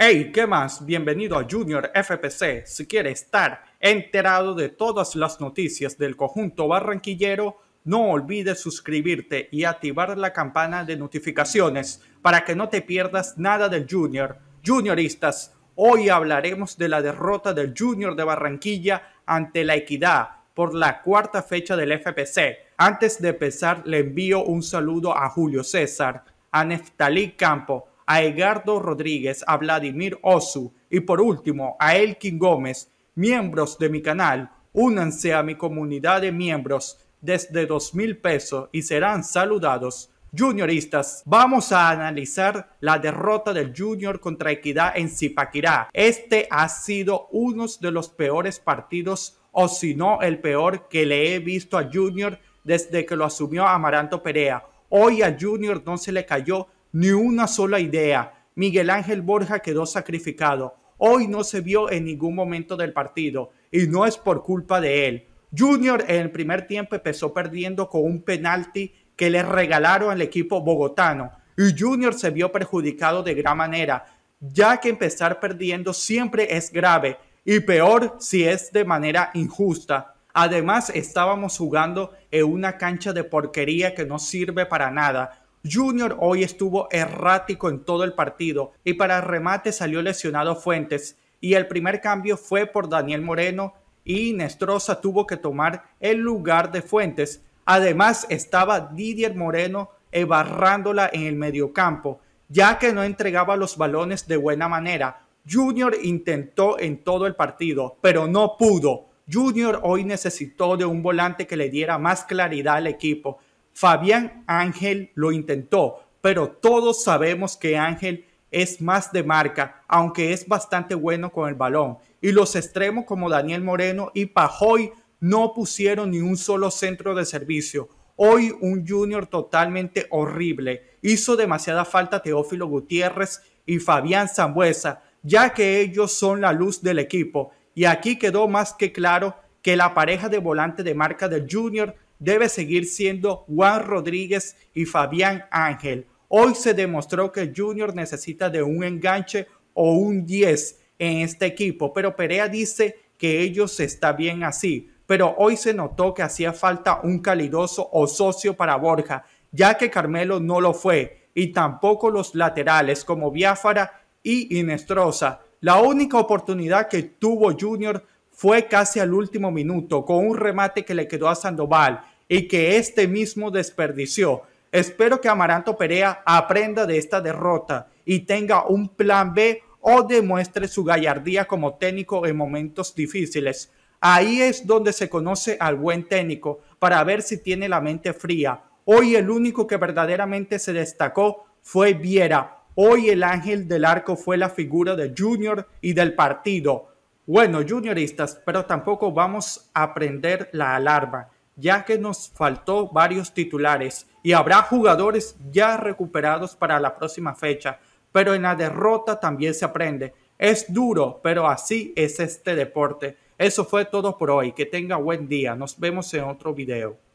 Hey, ¿qué más? Bienvenido a Junior FPC. Si quieres estar enterado de todas las noticias del conjunto barranquillero, no olvides suscribirte y activar la campana de notificaciones para que no te pierdas nada del Junior. Junioristas, hoy hablaremos de la derrota del Junior de Barranquilla ante la Equidad por la cuarta fecha del FPC. Antes de empezar, le envío un saludo a Julio César, a Neftalí Campo, a Edgardo Rodríguez, a Vladimir Osu y por último a Elkin Gómez, miembros de mi canal, únanse a mi comunidad de miembros desde dos mil pesos y serán saludados. Junioristas, vamos a analizar la derrota del Junior contra Equidad en Zipaquirá. Este ha sido uno de los peores partidos, o si no el peor que le he visto a Junior desde que lo asumió Amaranto Perea. Hoy a Junior no se le cayó ni una sola idea. Miguel Ángel Borja quedó sacrificado. Hoy no se vio en ningún momento del partido y no es por culpa de él. Junior en el primer tiempo empezó perdiendo con un penalti que le regalaron al equipo bogotano y Junior se vio perjudicado de gran manera, ya que empezar perdiendo siempre es grave y peor si es de manera injusta. Además, estábamos jugando en una cancha de porquería que no sirve para nada. Junior hoy estuvo errático en todo el partido y para remate salió lesionado Fuentes y el primer cambio fue por Daniel Moreno y Nestroza tuvo que tomar el lugar de Fuentes. Además estaba Didier Moreno ebarrándola en el mediocampo, ya que no entregaba los balones de buena manera. Junior intentó en todo el partido, pero no pudo. Junior hoy necesitó de un volante que le diera más claridad al equipo Fabián Ángel lo intentó, pero todos sabemos que Ángel es más de marca, aunque es bastante bueno con el balón. Y los extremos como Daniel Moreno y Pajoy no pusieron ni un solo centro de servicio. Hoy un junior totalmente horrible. Hizo demasiada falta Teófilo Gutiérrez y Fabián Zambuesa, ya que ellos son la luz del equipo. Y aquí quedó más que claro que la pareja de volante de marca del junior debe seguir siendo Juan Rodríguez y Fabián Ángel. Hoy se demostró que Junior necesita de un enganche o un 10 en este equipo, pero Perea dice que ellos está bien así. Pero hoy se notó que hacía falta un calidoso o socio para Borja, ya que Carmelo no lo fue, y tampoco los laterales como Biafara y Inestrosa. La única oportunidad que tuvo Junior fue casi al último minuto con un remate que le quedó a Sandoval y que este mismo desperdició. Espero que Amaranto Perea aprenda de esta derrota y tenga un plan B o demuestre su gallardía como técnico en momentos difíciles. Ahí es donde se conoce al buen técnico para ver si tiene la mente fría. Hoy el único que verdaderamente se destacó fue Viera. Hoy el ángel del arco fue la figura de Junior y del partido. Bueno, junioristas, pero tampoco vamos a prender la alarma, ya que nos faltó varios titulares y habrá jugadores ya recuperados para la próxima fecha, pero en la derrota también se aprende. Es duro, pero así es este deporte. Eso fue todo por hoy. Que tenga buen día. Nos vemos en otro video.